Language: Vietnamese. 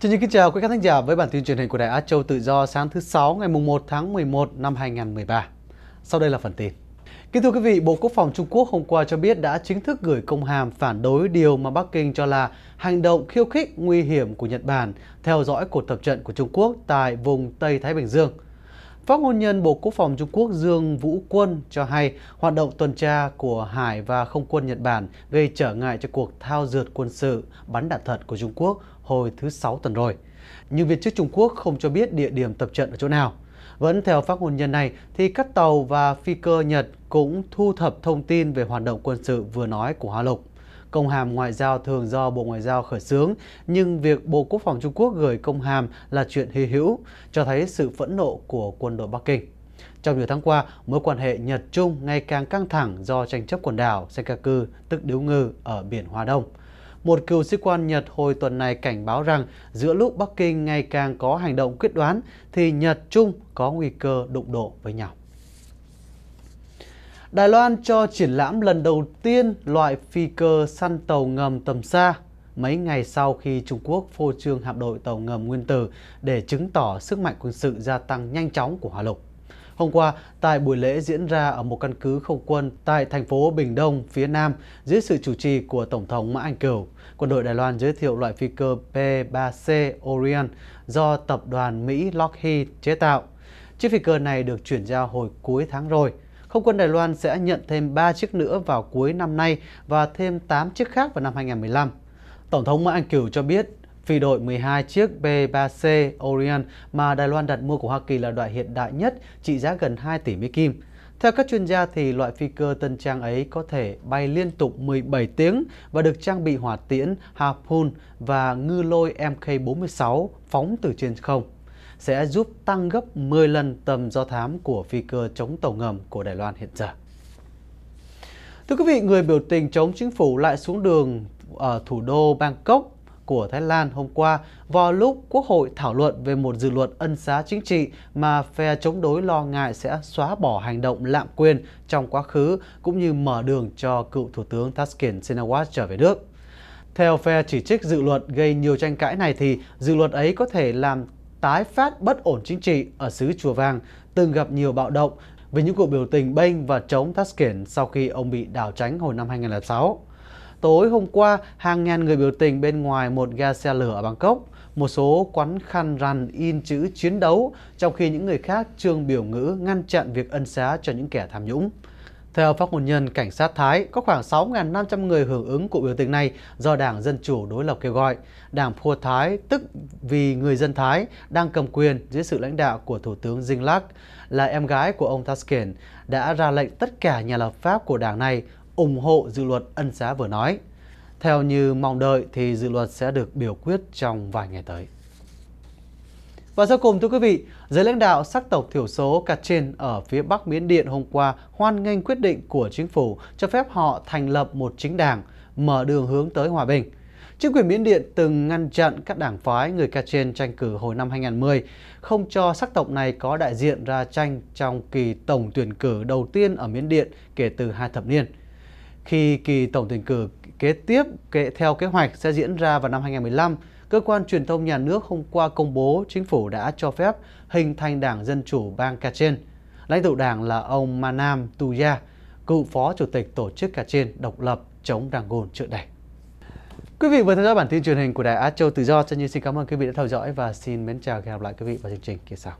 Chào trình kính chào quý khán thính giả với bản tin truyền hình của Đài Á Châu Tự Do sáng thứ 6 ngày 1 tháng 11 năm 2013. Sau đây là phần tin. Kính thưa quý vị, Bộ Quốc phòng Trung Quốc hôm qua cho biết đã chính thức gửi công hàm phản đối điều mà Bắc Kinh cho là hành động khiêu khích nguy hiểm của Nhật Bản theo dõi cuộc tập trận của Trung Quốc tại vùng Tây Thái Bình Dương – Phát ngôn nhân Bộ Quốc phòng Trung Quốc Dương Vũ Quân cho hay hoạt động tuần tra của Hải và Không quân Nhật Bản gây trở ngại cho cuộc thao dượt quân sự bắn đạn thật của Trung Quốc hồi thứ Sáu tuần rồi. Nhưng viên chức Trung Quốc không cho biết địa điểm tập trận ở chỗ nào. Vẫn theo phát ngôn nhân này thì các tàu và phi cơ Nhật cũng thu thập thông tin về hoạt động quân sự vừa nói của Hoa Lục. Công hàm ngoại giao thường do Bộ Ngoại giao khởi xướng, nhưng việc Bộ Quốc phòng Trung Quốc gửi công hàm là chuyện hy hữu, cho thấy sự phẫn nộ của quân đội Bắc Kinh. Trong nhiều tháng qua, mối quan hệ Nhật-Trung ngày càng căng thẳng do tranh chấp quần đảo Senkaku, tức điếu ngư, ở biển Hoa Đông. Một cựu sĩ quan Nhật hồi tuần này cảnh báo rằng giữa lúc Bắc Kinh ngày càng có hành động quyết đoán thì Nhật-Trung có nguy cơ đụng độ với nhau. Đài Loan cho triển lãm lần đầu tiên loại phi cơ săn tàu ngầm tầm xa mấy ngày sau khi Trung Quốc phô trương hạm đội tàu ngầm nguyên tử để chứng tỏ sức mạnh quân sự gia tăng nhanh chóng của Hà Lục. Hôm qua, tại buổi lễ diễn ra ở một căn cứ không quân tại thành phố Bình Đông, phía Nam, dưới sự chủ trì của Tổng thống Mã Anh Cửu, quân đội Đài Loan giới thiệu loại phi cơ P-3C Orion do tập đoàn Mỹ Lockheed chế tạo. Chiếc phi cơ này được chuyển giao hồi cuối tháng rồi không quân Đài Loan sẽ nhận thêm 3 chiếc nữa vào cuối năm nay và thêm 8 chiếc khác vào năm 2015. Tổng thống Mã Anh Kiều cho biết Phi đội 12 chiếc B-3C Orion mà Đài Loan đặt mua của Hoa Kỳ là loại hiện đại nhất, trị giá gần 2 tỷ Mỹ Kim. Theo các chuyên gia thì loại phi cơ tân trang ấy có thể bay liên tục 17 tiếng và được trang bị hỏa tiễn Harpoon và ngư lôi MK-46 phóng từ trên không sẽ giúp tăng gấp 10 lần tầm do thám của phi cơ chống tàu ngầm của Đài Loan hiện giờ. Thưa quý vị, người biểu tình chống chính phủ lại xuống đường ở thủ đô Bangkok của Thái Lan hôm qua vào lúc Quốc hội thảo luận về một dự luật ân xá chính trị mà phe chống đối lo ngại sẽ xóa bỏ hành động lạm quyền trong quá khứ cũng như mở đường cho cựu Thủ tướng Thaksin Shinawatra trở về nước. Theo phe chỉ trích dự luật gây nhiều tranh cãi này thì dự luật ấy có thể làm tái phát bất ổn chính trị ở xứ Chùa Vàng từng gặp nhiều bạo động về những cuộc biểu tình bênh và chống Tashkent sau khi ông bị đảo tránh hồi năm 2006. Tối hôm qua, hàng ngàn người biểu tình bên ngoài một ga xe lửa ở Bangkok, một số quán khăn rằn in chữ chiến đấu, trong khi những người khác trương biểu ngữ ngăn chặn việc ân xá cho những kẻ tham nhũng. Theo phát ngôn nhân cảnh sát Thái, có khoảng 6.500 người hưởng ứng cuộc biểu tình này do Đảng Dân Chủ đối lập kêu gọi. Đảng Phua Thái, tức vì người dân Thái, đang cầm quyền dưới sự lãnh đạo của Thủ tướng Dinh Lắc, là em gái của ông Thaskin, đã ra lệnh tất cả nhà lập pháp của đảng này ủng hộ dự luật ân xá vừa nói. Theo như mong đợi thì dự luật sẽ được biểu quyết trong vài ngày tới. Và sau cùng thưa quý vị, giới lãnh đạo sắc tộc thiểu số Kachin ở phía Bắc Miến Điện hôm qua hoan nghênh quyết định của chính phủ cho phép họ thành lập một chính đảng, mở đường hướng tới hòa bình. Chính quyền Miến Điện từng ngăn chặn các đảng phái người Kachin tranh cử hồi năm 2010, không cho sắc tộc này có đại diện ra tranh trong kỳ tổng tuyển cử đầu tiên ở Miến Điện kể từ hai thập niên. Khi kỳ tổng tuyển cử kế tiếp kế theo kế hoạch sẽ diễn ra vào năm 2015, cơ quan truyền thông nhà nước hôm qua công bố chính phủ đã cho phép hình thành Đảng Dân Chủ bang Kachin. Lãnh tụ đảng là ông Manam Tuya, cựu phó chủ tịch tổ chức Kachin độc lập chống đảng Rangoon trước đây. Quý vị vừa theo dõi bản tin truyền hình của Đài Á Châu Tự Do. Chân như xin cảm ơn quý vị đã theo dõi và xin mến chào và hẹn gặp lại quý vị vào chương trình kia sau.